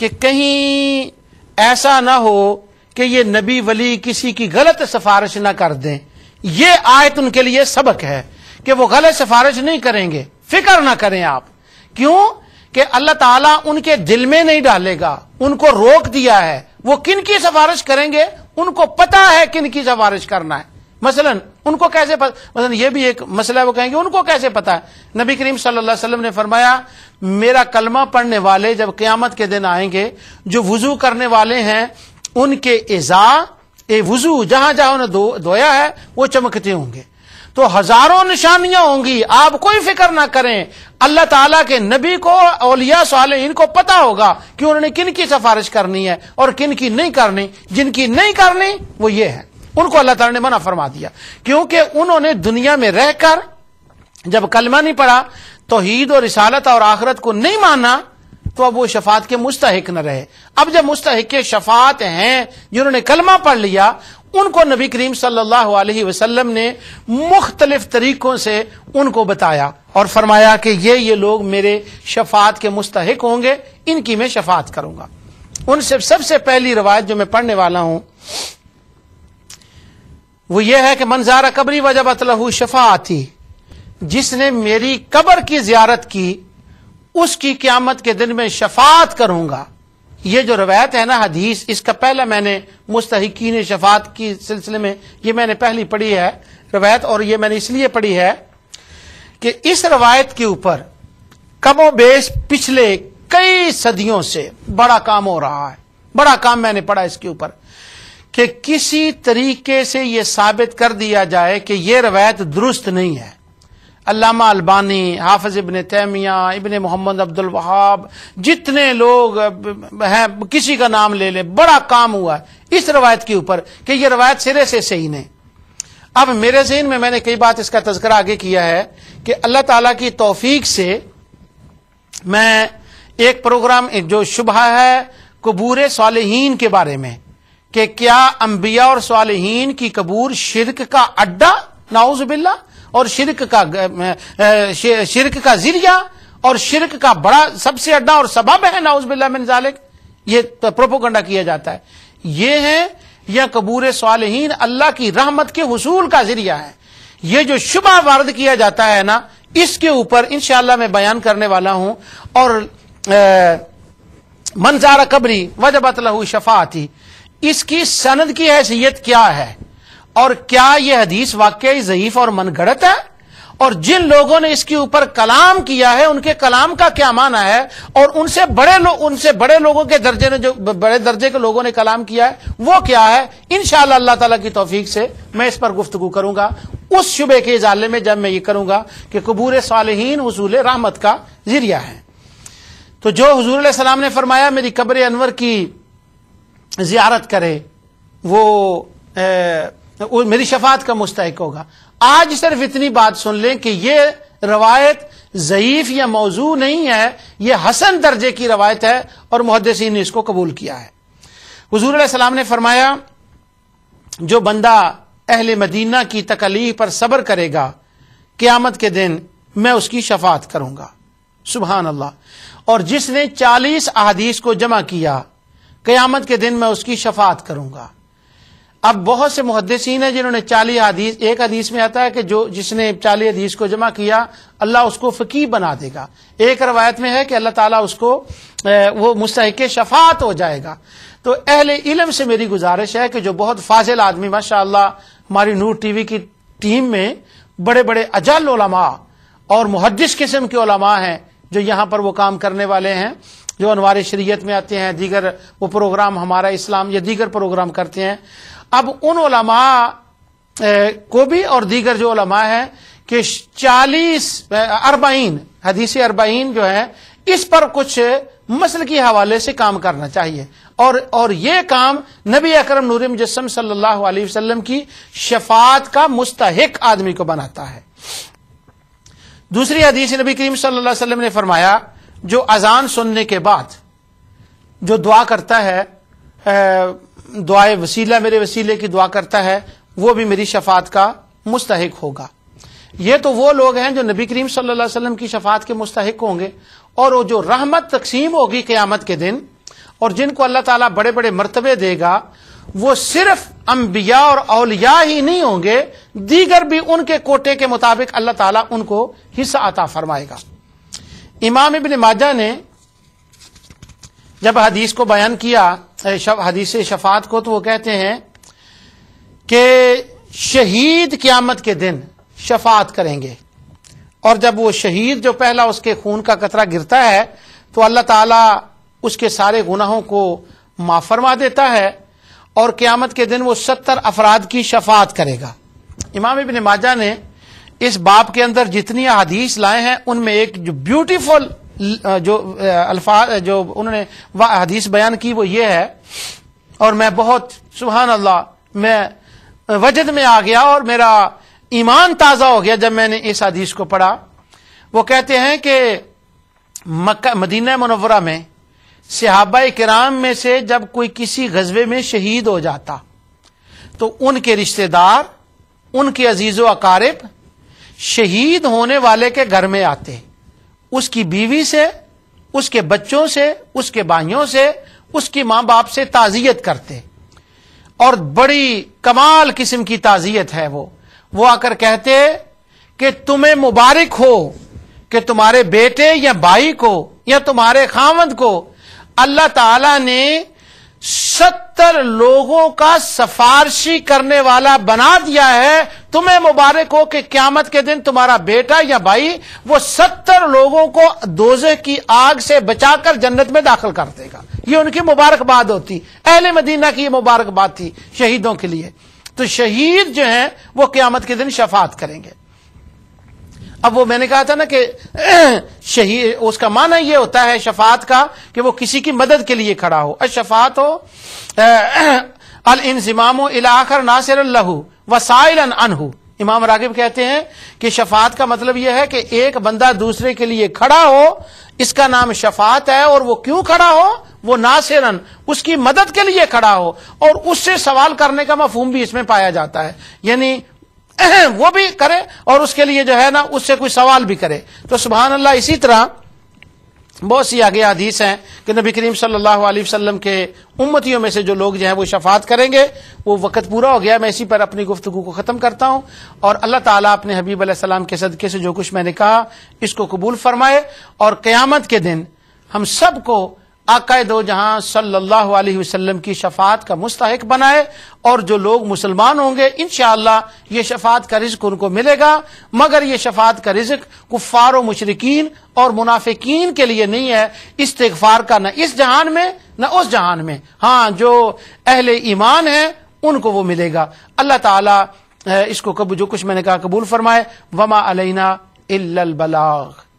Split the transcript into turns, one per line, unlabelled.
कि कहीं ऐसा ना हो कि ये नबी वली किसी की गलत सिफारिश ना कर दें ये आयत उनके लिए सबक है कि वो गलत सिफारिश नहीं करेंगे फिक्र ना करें आप क्यों कि अल्लाह ताला उनके दिल में नहीं डालेगा उनको रोक दिया है वो किन की सिफारिश करेंगे उनको पता है किन की सिफारिश करना है मसलन उनको कैसे मतलब ये भी एक मसला वो कहेंगे उनको कैसे पता है नबी करीम सल्लल्लाहु अलैहि वसल्लम ने फरमाया मेरा कलमा पढ़ने वाले जब क़यामत के दिन आएंगे जो वजू करने वाले हैं उनके एज़ा ए वजू जहां जहां उन्हें धोया है वो चमकते होंगे तो हजारों निशानियां होंगी आप कोई फिक्र ना करें अल्लाह ताला के नबी को औलिया साल इनको पता होगा कि उन्होंने किन की सिफारिश करनी है और किन की नहीं करनी जिनकी नहीं करनी वो ये है उनको अल्लाह ताला ने मना फरमा दिया क्योंकि उन्होंने दुनिया में रहकर जब कलमा नहीं पढ़ा तोहीद और रिसालत और आखरत को नहीं माना तो अब वो शफात के मुस्तक न रहे अब जब मुस्तक शफात हैं जिन्होंने कलमा पढ़ लिया उनको नबी करीम सल्लल्लाहु अलैहि वसल्लम ने मुख्तलिफ तरीकों से उनको बताया और फरमाया कि ये ये लोग मेरे शफात के मुस्तक होंगे इनकी मैं शफात करूंगा उनसे सबसे पहली रवायत जो मैं पढ़ने वाला हूं वो ये है कि मनजारा कबरी वजह अतलहू शफा आती जिसने मेरी कबर की जियारत की उसकी क्यामत के दिन में शफात करूंगा ये जो रवायत है ना हदीस इसका पहला मैंने मुस्तकिन शफात के सिलसिले में ये मैंने पहली पढ़ी है रवायत और ये मैंने इसलिए पढ़ी है कि इस रवायत के ऊपर कमोबेश पिछले कई सदियों से बड़ा काम हो रहा है बड़ा काम मैंने पढ़ा इसके ऊपर कि किसी तरीके से यह साबित कर दिया जाए कि यह रवायत दुरुस्त नहीं है अलामा अलबानी हाफज इबन तैमिया इबन मोहम्मद अब्दुल वहाब जितने लोग हैं किसी का नाम ले लें बड़ा काम हुआ है इस रवायत के ऊपर कि यह रवायत सिरे से सही नहीं अब मेरे जहन में मैंने कई बात इसका तस्करा आगे किया है कि अल्लाह ताला की तोफीक से मैं एक प्रोग्राम जो शुभ है कबूर सालहीन के बारे में कि क्या अंबिया और सालहीन की कबूर शिरक का अड्डा नाउज बिल्ला और शिरक का शिरक का जरिया और शिरक का बड़ा सबसे अड्डा और सबब है नाउज बिल्ला मिनजालिक ये तो प्रोपोगंडा किया जाता है ये है यह कबूर सालहीन अल्लाह की रहमत के हसूल का जरिया है ये जो शुभ वर्द किया जाता है ना इसके ऊपर इन इनशाला मैं बयान करने वाला हूं और मंजारा कबरी वजबत लहू शफा आती इसकी सनद की हैसियत क्या है और क्या यह हदीस वाकई जयीफ और मन मनगढ़त है और जिन लोगों ने इसके ऊपर कलाम किया है उनके कलाम का क्या माना है और उनसे बड़े लोग उनसे बड़े लोगों के दर्जे ने जो बड़े दर्जे के लोगों ने कलाम किया है वो क्या है इन अल्लाह ताला की तोफीक से मैं इस पर गुफ्तु करूंगा उस शुबे के इजाले में जब मैं ये करूंगा कि कबूर सालहीन हजूल रहमत का जरिया है तो जो हजूर सलाम ने फरमाया मेरी कब्र अनवर की जियारत करे वो ए, मेरी शफात का मुस्तक होगा आज सिर्फ इतनी बात सुन लें कि यह रवायत ज़यीफ़ या मौजू नहीं है यह हसन दर्जे की रवायत है और मुहदसिन ने इसको कबूल किया है हजूर सलाम ने फरमाया जो बंदा अहल मदीना की तकलीफ पर सब्र करेगा क़्यामत के दिन मैं उसकी शफात करूंगा सुबहान अल्लाह और जिसने चालीस अहादीस को जमा किया क़यामत के दिन मैं उसकी शफात करूंगा अब बहुत से मुहदसिन है जिन्होंने चाली हदीस एक हदीस में आता है कि जो जिसने चाली हदीस को जमा किया अल्लाह उसको फ़की बना देगा एक रवायत में है कि अल्लाह ताला उसको वो मुस्तक शफात हो जाएगा तो अहल इलम से मेरी गुजारिश है कि जो बहुत फाजिल आदमी माशाला हमारी नूर टीवी की टीम में बड़े बड़े अजल और मुहदस किस्म के हैं जो यहां पर वो काम करने वाले हैं जो अनवार शरीयत में आते हैं दीगर वो प्रोग्राम हमारा इस्लाम या दीगर प्रोग्राम करते हैं अब उन उलमा को भी और दीगर जो उलमा हैं कि चालीस अरबाइन हदीस अरबाइन जो है इस पर कुछ मसल के हवाले से काम करना चाहिए और और ये काम नबी अकरम नूर मुजस्म सल्लल्लाहु अलैहि वसल्लम की शफात का मुस्तहक आदमी को बनाता है दूसरी हदीस नबी करीम सल्लल्लाहु अलैहि वसल्लम ने फरमाया जो अजान सुनने के बाद जो दुआ करता है दुआए वसीला मेरे वसीले की दुआ करता है वो भी मेरी शफात का मुस्तक होगा ये तो वो लोग हैं जो नबी करीम सल्लल्लाहु अलैहि वसल्लम की शफात के मुस्तक होंगे और वो जो रहमत तकसीम होगी क्यामत के दिन और जिनको अल्लाह ताला बड़े बड़े मरतबे देगा वो सिर्फ अम्बिया और अलिया ही नहीं होंगे दीगर भी उनके कोटे के मुताबिक अल्लाह ताला उनको हिस्सा अता फरमाएगा इमाम इबन माजा ने जब हदीस को बयान किया हदीस शफात को तो वो कहते हैं कि शहीद क्यामत के दिन शफात करेंगे और जब वो शहीद जो पहला उसके खून का कतरा गिरता है तो अल्लाह ताला उसके सारे गुनाहों को माफ फरमा देता है और क्यामत के दिन वो सत्तर अफराद की शफात करेगा इमाम इबन माजा ने इस बाप के अंदर जितनी हदीस लाए हैं उनमें एक जो ब्यूटीफुल जो अल्फाज जो उन्होंने हदीस बयान की वो ये है और मैं बहुत सुबहान अल्लाह मैं वजद में आ गया और मेरा ईमान ताज़ा हो गया जब मैंने इस हदीस को पढ़ा वो कहते हैं कि मदीना मनवरा में सिहाबा कराम में से जब कोई किसी गजबे में शहीद हो जाता तो उनके रिश्तेदार उनके अजीज़ व अकारिब शहीद होने वाले के घर में आते उसकी बीवी से उसके बच्चों से उसके भाइयों से उसकी मां बाप से ताजियत करते और बड़ी कमाल किस्म की ताजियत है वो वो आकर कहते कि तुम्हें मुबारक हो कि तुम्हारे बेटे या भाई को या तुम्हारे खामद को अल्लाह ताला ने सत्तर लोगों का सफारशी करने वाला बना दिया है तुम्हें मुबारक हो कि क्यामत के दिन तुम्हारा बेटा या भाई वो सत्तर लोगों को दोजे की आग से बचाकर जन्नत में दाखिल कर देगा ये उनकी मुबारकबाद होती अहले मदीना की ये मुबारकबाद थी शहीदों के लिए तो शहीद जो हैं वो क्यामत के दिन शफात करेंगे अब वो मैंने कहा था ना कि शहीद उसका माना ये होता है शफात का कि वो किसी की मदद के लिए खड़ा हो अशफात हो अल इंजमाम इलाखर नासिर लहू वसाइलन अनहू इमाम रागिब कहते हैं कि शफात का मतलब यह है कि एक बंदा दूसरे के लिए खड़ा हो इसका नाम शफात है और वो क्यों खड़ा हो वो नासिरन उसकी मदद के लिए खड़ा हो और उससे सवाल करने का मफहम भी इसमें पाया जाता है यानी वो भी करे और उसके लिए जो है ना उससे कोई सवाल भी करे तो सुबहान अल्लाह इसी तरह बहुत सी आगे हदीस हैं कि नबी करीम सल्लल्लाहु अलैहि वसल्लम के उम्मतियों में से जो लोग जो है वो शफात करेंगे वो वक्त पूरा हो गया मैं इसी पर अपनी गुफ्तु को ख़त्म करता हूं और अल्लाह ताला अपने हबीब सलाम के सदक़े से जो कुछ मैंने कहा इसको कबूल फरमाए और क्यामत के दिन हम सबको आकाए दो जहां सल्लल्लाहु अलैहि वसल्लम की शफात का मुस्तक बनाए और जो लोग मुसलमान होंगे इन शाह ये शफात का रिज्क उनको मिलेगा मगर ये शफात का रिज्क कुफ़ार व मुशरकिन और मुनाफिकीन के लिए नहीं है इस्तफार का न इस जहान में न उस जहान में हाँ जो अहल ईमान है उनको वो मिलेगा अल्लाह ताला इसको कब जो कुछ मैंने कहा कबूल फरमाए वमा अलैना इल्लल बलाग